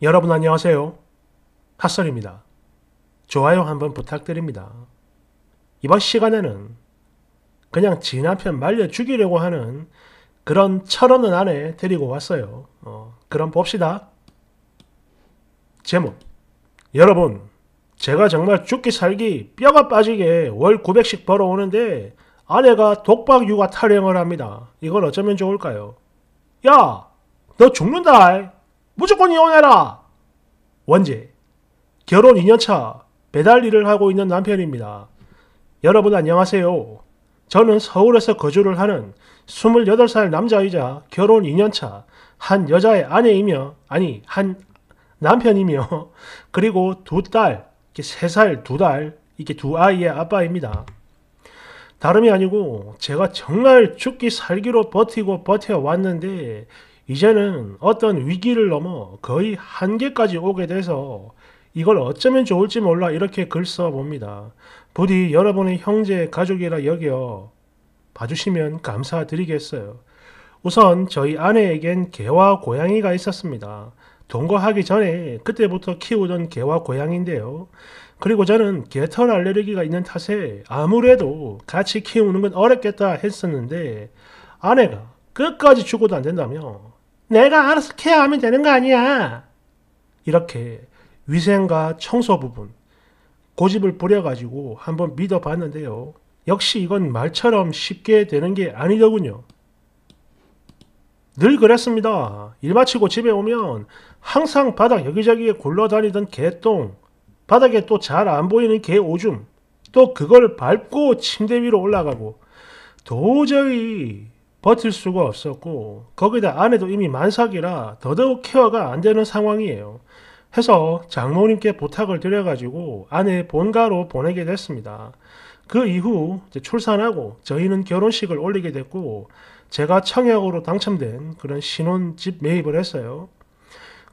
여러분 안녕하세요. 핫설입니다. 좋아요 한번 부탁드립니다. 이번 시간에는 그냥 지난편 말려 죽이려고 하는 그런 철없는 안에 데리고 왔어요. 어, 그럼 봅시다. 제목 여러분 제가 정말 죽기 살기 뼈가 빠지게 월 900씩 벌어오는데 아내가 독박 육아 탈영을 합니다. 이건 어쩌면 좋을까요? 야! 너 죽는다! 무조건 이혼해라! 원제 결혼 2년차 배달 일을 하고 있는 남편입니다. 여러분 안녕하세요. 저는 서울에서 거주를 하는 28살 남자이자 결혼 2년차 한 여자의 아내이며 아니 한 남편이며 그리고 두 딸, 이살 2달 이렇게 두 아이의 아빠입니다. 다름이 아니고 제가 정말 죽기 살기로 버티고 버텨왔는데 이제는 어떤 위기를 넘어 거의 한계까지 오게 돼서 이걸 어쩌면 좋을지 몰라 이렇게 글 써봅니다. 부디 여러분의 형제, 가족이라 여겨 봐주시면 감사드리겠어요. 우선 저희 아내에겐 개와 고양이가 있었습니다. 동거하기 전에 그때부터 키우던 개와 고양인데요. 그리고 저는 개털 알레르기가 있는 탓에 아무래도 같이 키우는 건 어렵겠다 했었는데 아내가 끝까지 죽어도 안 된다며 내가 알아서 케어하면 되는 거 아니야. 이렇게 위생과 청소 부분 고집을 부려가지고 한번 믿어봤는데요. 역시 이건 말처럼 쉽게 되는 게 아니더군요. 늘 그랬습니다. 일 마치고 집에 오면 항상 바닥 여기저기에 굴러다니던 개똥, 바닥에 또 잘 안 보이는 개 오줌, 또 그걸 밟고 침대 위로 올라가고 도저히 버틸 수가 없었고 거기다 아내도 이미 만삭이라 더더욱 케어가 안 되는 상황이에요. 해서 장모님께 부탁을 드려가지고 아내 본가로 보내게 됐습니다. 그 이후 출산하고 저희는 결혼식을 올리게 됐고 제가 청약으로 당첨된 그런 신혼집 매입을 했어요.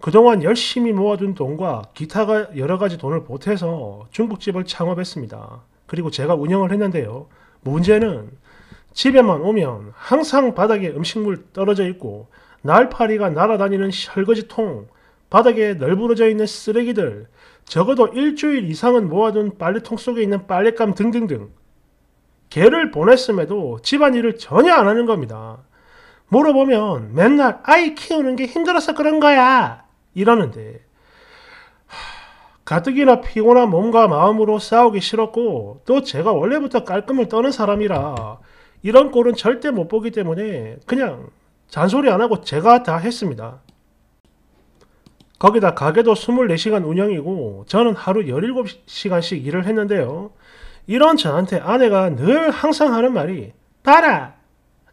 그동안 열심히 모아둔 돈과 기타가 여러 가지 돈을 보태서 중국집을 창업했습니다. 그리고 제가 운영을 했는데요. 문제는 집에만 오면 항상 바닥에 음식물 떨어져 있고 날파리가 날아다니는 설거지통, 바닥에 널브러져 있는 쓰레기들, 적어도 일주일 이상은 모아둔 빨래통 속에 있는 빨랫감 등등등. 개를 보냈음에도 집안일을 전혀 안 하는 겁니다. 물어보면 맨날 아이 키우는 게 힘들어서 그런 거야. 이러는데. 가뜩이나 피곤한 몸과 마음으로 싸우기 싫었고, 또 제가 원래부터 깔끔을 떠는 사람이라 이런 꼴은 절대 못 보기 때문에 그냥 잔소리 안 하고 제가 다 했습니다. 거기다 가게도 24시간 운영이고 저는 하루 17시간씩 일을 했는데요. 이런 저한테 아내가 늘 항상 하는 말이 봐라!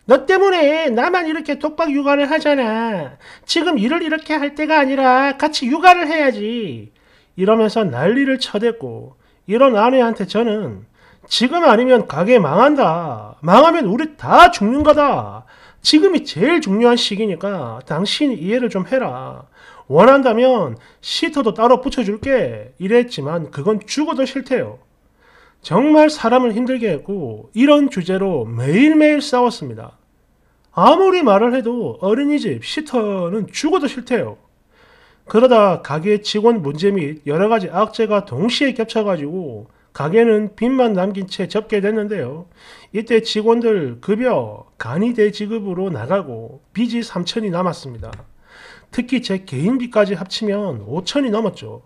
너 때문에 나만 이렇게 독박 육아를 하잖아. 지금 일을 이렇게 할 때가 아니라 같이 육아를 해야지. 이러면서 난리를 쳐댔고 이런 아내한테 저는 지금 아니면 가게 망한다. 망하면 우리 다 죽는 거다. 지금이 제일 중요한 시기니까 당신 이해를 좀 해라. 원한다면 시터도 따로 붙여줄게. 이랬지만 그건 죽어도 싫대요. 정말 사람을 힘들게 했고 이런 주제로 매일매일 싸웠습니다. 아무리 말을 해도 어린이집 시터는 죽어도 싫대요. 그러다 가게 직원 문제 및 여러 가지 악재가 동시에 겹쳐가지고 가게는 빚만 남긴 채 접게됐는데요. 이때 직원들 급여 간이 대지급으로 나가고 빚이 3천이 남았습니다. 특히 제 개인비까지 합치면 5천이 넘었죠.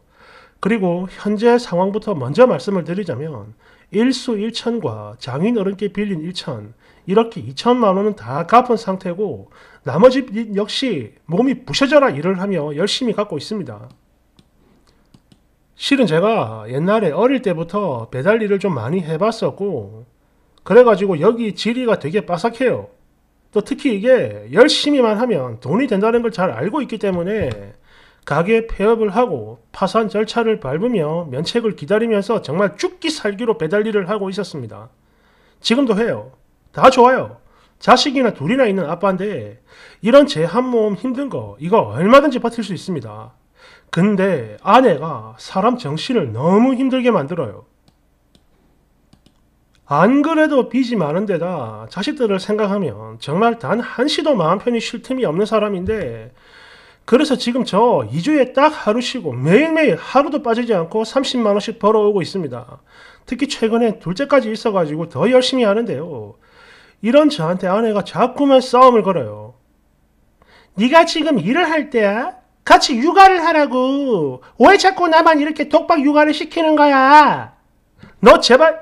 그리고 현재 상황부터 먼저 말씀을 드리자면 일수 1천과 장인어른께 빌린 1천 이렇게 2천만 원은 다 갚은 상태고 나머지 역시 몸이 부셔져라 일을 하며 열심히 갖고 있습니다. 실은 제가 옛날에 어릴 때부터 배달 일을 좀 많이 해봤었고 그래가지고 여기 지리가 되게 빠삭해요. 또 특히 이게 열심히만 하면 돈이 된다는 걸 잘 알고 있기 때문에 가게 폐업을 하고 파산 절차를 밟으며 면책을 기다리면서 정말 죽기 살기로 배달 일을 하고 있었습니다. 지금도 해요. 다 좋아요. 자식이나 둘이나 있는 아빠인데 이런 제 한 몸 힘든 거 이거 얼마든지 버틸 수 있습니다. 근데 아내가 사람 정신을 너무 힘들게 만들어요. 안 그래도 빚이 많은데다 자식들을 생각하면 정말 단 한시도 마음 편히 쉴 틈이 없는 사람인데 그래서 지금 저 2주에 딱 하루 쉬고 매일매일 하루도 빠지지 않고 30만원씩 벌어오고 있습니다. 특히 최근에 둘째까지 있어가지고 더 열심히 하는데요. 이런 저한테 아내가 자꾸만 싸움을 걸어요. 네가 지금 일을 할 때야? 같이 육아를 하라고. 왜 자꾸 나만 이렇게 독박 육아를 시키는 거야? 너 제발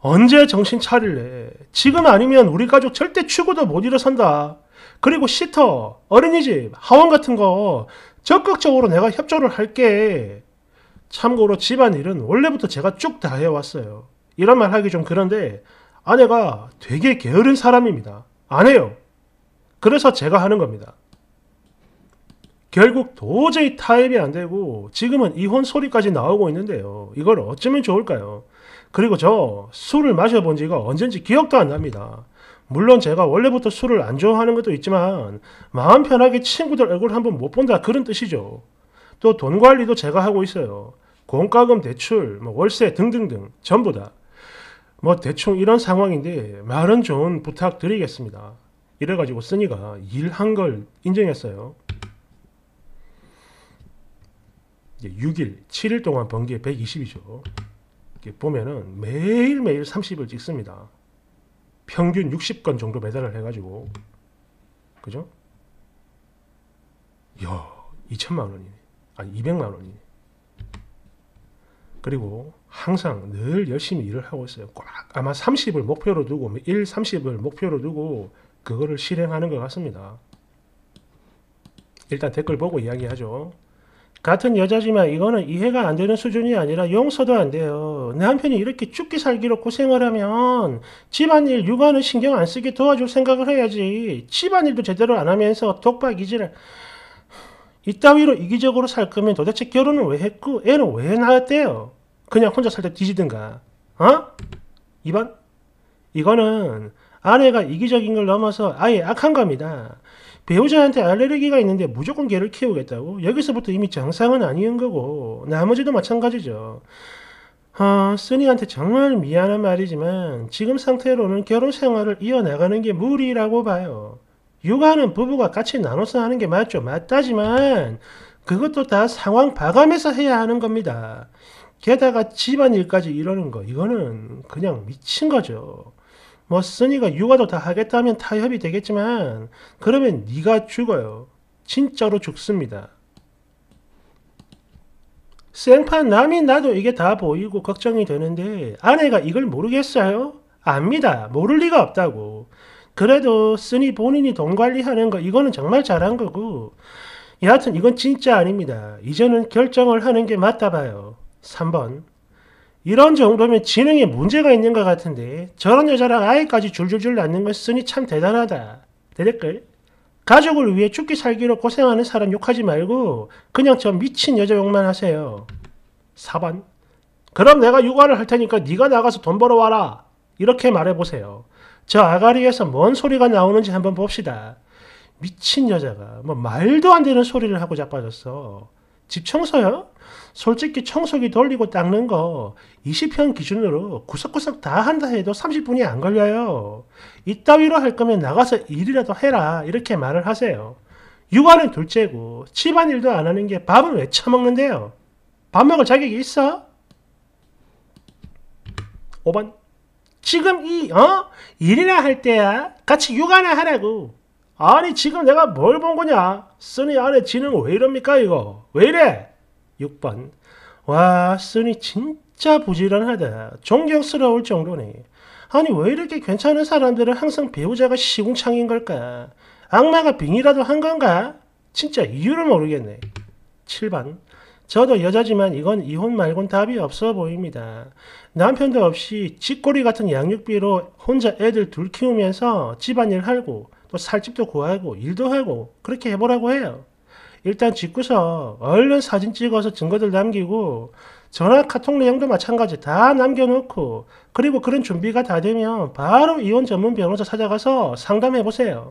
언제 정신 차릴래? 지금 아니면 우리 가족 절대 추구도 못 일어선다. 그리고 시터, 어린이집, 하원 같은 거 적극적으로 내가 협조를 할게. 참고로 집안일은 원래부터 제가 쭉 다 해왔어요. 이런 말 하기 좀 그런데 아내가 되게 게으른 사람입니다. 안 해요. 그래서 제가 하는 겁니다. 결국 도저히 타협이 안 되고 지금은 이혼 소리까지 나오고 있는데요. 이걸 어쩌면 좋을까요? 그리고 저 술을 마셔본 지가 언젠지 기억도 안 납니다. 물론 제가 원래부터 술을 안 좋아하는 것도 있지만 마음 편하게 친구들 얼굴 한번 못 본다 그런 뜻이죠. 또 돈 관리도 제가 하고 있어요. 공과금 대출, 뭐 월세 등등등 전부 다. 뭐 대충 이런 상황인데 말은 좋은 부탁드리겠습니다. 이래가지고 쓰니가 일한 걸 인정했어요. 6일, 7일 동안 번개 120이죠. 이렇게 보면은 매일매일 30을 찍습니다. 평균 60건 정도 배달을 해가지고. 그죠? 야 2천만 원이네. 아니, 200만 원이네. 그리고 항상 늘 열심히 일을 하고 있어요. 꽉 아마 30을 목표로 두고 1, 뭐 30을 목표로 두고 그거를 실행하는 것 같습니다. 일단 댓글 보고 이야기하죠. 같은 여자지만 이거는 이해가 안 되는 수준이 아니라 용서도 안 돼요. 남편이 이렇게 죽기 살기로 고생을 하면 집안일, 육아는 신경 안 쓰게 도와줄 생각을 해야지. 집안일도 제대로 안 하면서 독박이지를 이따위로 이기적으로 살 거면 도대체 결혼을 왜 했고 애는 왜 낳았대요? 그냥 혼자 살다 뒤지든가. 어? 2번? 이거는 아내가 이기적인 걸 넘어서 아예 악한 겁니다. 배우자한테 알레르기가 있는데 무조건 개를 키우겠다고? 여기서부터 이미 정상은 아닌 거고 나머지도 마찬가지죠. 어, 쓰니한테 정말 미안한 말이지만 지금 상태로는 결혼 생활을 이어나가는 게 무리라고 봐요. 육아는 부부가 같이 나눠서 하는 게 맞죠. 맞다지만 그것도 다 상황 봐감면서 해야 하는 겁니다. 게다가 집안일까지 이러는 거 이거는 그냥 미친 거죠. 뭐 쓰니가 육아도 다 하겠다면 타협이 되겠지만 그러면 네가 죽어요. 진짜로 죽습니다. 생판 남이 나도 이게 다 보이고 걱정이 되는데 아내가 이걸 모르겠어요? 압니다. 모를 리가 없다고. 그래도 쓰니 본인이 돈 관리하는 거 이거는 정말 잘한 거고 여하튼 이건 진짜 아닙니다. 이제는 결정을 하는 게 맞다 봐요. 3번 이런 정도면 지능에 문제가 있는 것 같은데 저런 여자랑 아이까지 줄줄줄 낳는 걸 쓰니 참 대단하다. 대댓글 가족을 위해 죽기 살기로 고생하는 사람 욕하지 말고 그냥 저 미친 여자 욕만 하세요. 4번 그럼 내가 육아를 할 테니까 네가 나가서 돈 벌어와라. 이렇게 말해보세요. 저 아가리에서 뭔 소리가 나오는지 한번 봅시다. 미친 여자가 뭐 말도 안 되는 소리를 하고 자빠졌어. 집 청소요? 솔직히 청소기 돌리고 닦는 거 20평 기준으로 구석구석 다 한다 해도 30분이 안 걸려요. 이따위로 할 거면 나가서 일이라도 해라 이렇게 말을 하세요. 육아는 둘째고 집안일도 안 하는 게 밥은 왜 처먹는데요? 밥 먹을 자격이 있어? 5번 지금 이 어? 일이나 할 때야 같이 육아나 하라고 아니 지금 내가 뭘 본 거냐? 쓰니 안에 지능 왜 이럽니까 이거? 왜 이래? 6번 와 쓰니 진짜 부지런하다. 존경스러울 정도네. 아니 왜 이렇게 괜찮은 사람들은 항상 배우자가 시궁창인 걸까? 악마가 빙이라도 한 건가? 진짜 이유를 모르겠네. 7번 저도 여자지만 이건 이혼 말곤 답이 없어 보입니다. 남편도 없이 쥐꼬리 같은 양육비로 혼자 애들 둘 키우면서 집안일 하고 또 뭐 살집도 구하고 일도 하고 그렇게 해보라고 해요. 일단 짓고서 얼른 사진 찍어서 증거들 남기고 전화 카톡 내용도 마찬가지 다 남겨놓고 그리고 그런 준비가 다 되면 바로 이혼 전문 변호사 찾아가서 상담해보세요.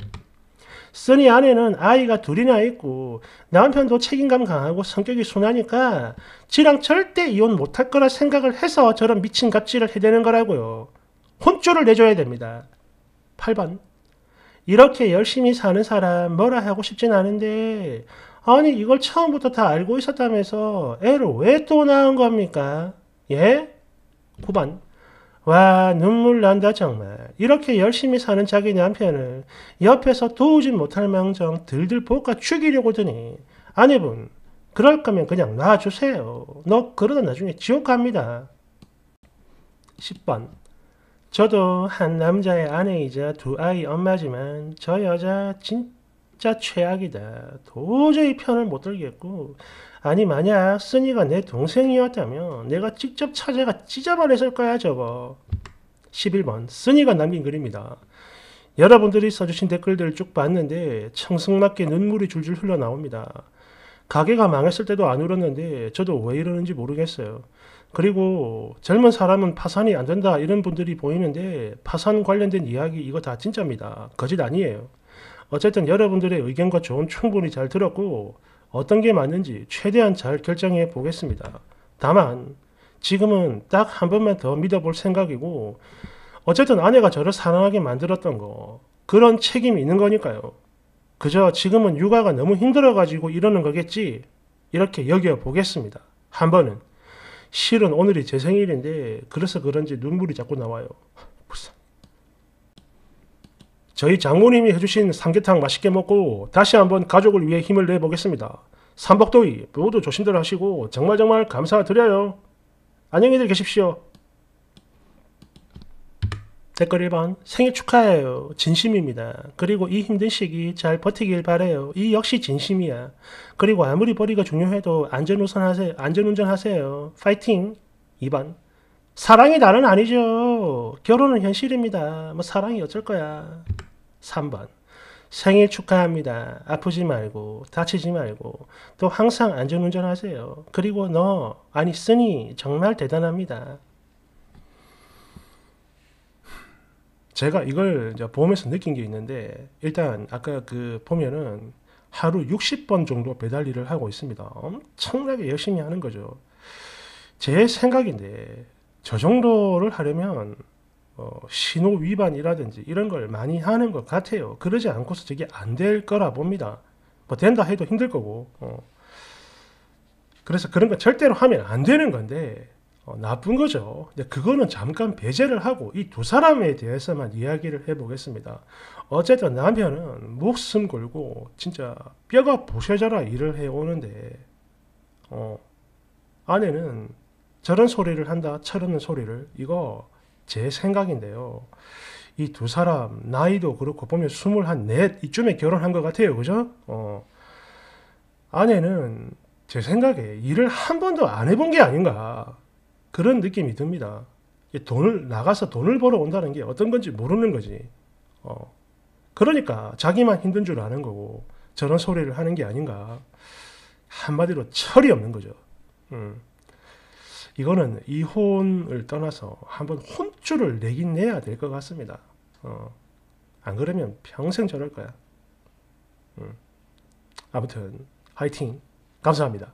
쓰니 아내는 아이가 둘이나 있고 남편도 책임감 강하고 성격이 순하니까 지랑 절대 이혼 못할 거라 생각을 해서 저런 미친 갑질을 해대는 거라고요. 혼쭐을 내줘야 됩니다. 8번 이렇게 열심히 사는 사람 뭐라 하고 싶진 않은데 아니 이걸 처음부터 다 알고 있었다면서 애를 왜 또 낳은 겁니까? 예? 9번 와 눈물 난다 정말 이렇게 열심히 사는 자기 남편을 옆에서 도우지 못할 망정 들들 볶아 죽이려고 드니 아내분 그럴 거면 그냥 놔주세요 너 그러다 나중에 지옥 갑니다 10번 저도 한 남자의 아내이자 두 아이 엄마지만 저 여자 진짜 최악이다. 도저히 편을 못 들겠고 아니 만약 쓰니가 내 동생이었다면 내가 직접 찾아가 찢어버렸을 거야 저거. 11번 쓰니가 남긴 글입니다. 여러분들이 써주신 댓글들을 쭉 봤는데 청승맞게 눈물이 줄줄 흘러나옵니다. 가게가 망했을 때도 안 울었는데 저도 왜 이러는지 모르겠어요. 그리고 젊은 사람은 파산이 안 된다 이런 분들이 보이는데 파산 관련된 이야기 이거 다 진짜입니다. 거짓 아니에요. 어쨌든 여러분들의 의견과 조언 충분히 잘 들었고 어떤 게 맞는지 최대한 잘 결정해 보겠습니다. 다만 지금은 딱 한 번만 더 믿어볼 생각이고 어쨌든 아내가 저를 사랑하게 만들었던 거 그런 책임이 있는 거니까요. 그저 지금은 육아가 너무 힘들어가지고 이러는 거겠지 이렇게 여겨 보겠습니다. 한 번은. 실은 오늘이 제 생일인데 그래서 그런지 눈물이 자꾸 나와요. 저희 장모님이 해주신 삼계탕 맛있게 먹고 다시 한번 가족을 위해 힘을 내보겠습니다. 삼복도이 모두 조심들 하시고 정말 정말 감사드려요. 안녕히들 계십시오. 댓글 1번 생일 축하해요. 진심입니다. 그리고 이 힘든 시기 잘 버티길 바래요. 이 역시 진심이야. 그리고 아무리 버리가 중요해도 안전우선 하세요. 안전운전 하세요. 파이팅. 2번 사랑이 다는 아니죠. 결혼은 현실입니다. 뭐 사랑이 어쩔 거야. 3번 생일 축하합니다. 아프지 말고 다치지 말고 또 항상 안전운전 하세요. 그리고 너 아니 쓰니 정말 대단합니다. 제가 이걸 이제 보험에서 느낀 게 있는데 일단 아까 그 보면은 하루 60번 정도 배달 일을 하고 있습니다. 엄청나게 열심히 하는 거죠. 제 생각인데 저 정도를 하려면 어, 신호 위반이라든지 이런 걸 많이 하는 것 같아요. 그러지 않고서 저게 안 될 거라 봅니다. 뭐 된다 해도 힘들 거고. 어. 그래서 그런 건 절대로 하면 안 되는 건데 어, 나쁜 거죠. 근데 그거는 잠깐 배제를 하고 이 두 사람에 대해서만 이야기를 해보겠습니다. 어쨌든 남편은 목숨 걸고 진짜 뼈가 부셔져라 일을 해오는데 어, 아내는 저런 소리를 한다 저는 소리를 이거 제 생각인데요. 이 두 사람 나이도 그렇고 보면 스물 한넷 이쯤에 결혼한 것 같아요. 그죠? 어, 아내는 제 생각에 일을 한 번도 안 해본 게 아닌가 그런 느낌이 듭니다. 돈을 나가서 돈을 벌어 온다는 게 어떤 건지 모르는 거지. 어. 그러니까 자기만 힘든 줄 아는 거고 저런 소리를 하는 게 아닌가. 한마디로 철이 없는 거죠. 음. 이거는 이혼을 떠나서 한번 혼쭐을 내긴 내야 될 것 같습니다. 어. 안 그러면 평생 저럴 거야. 음. 아무튼 화이팅. 감사합니다.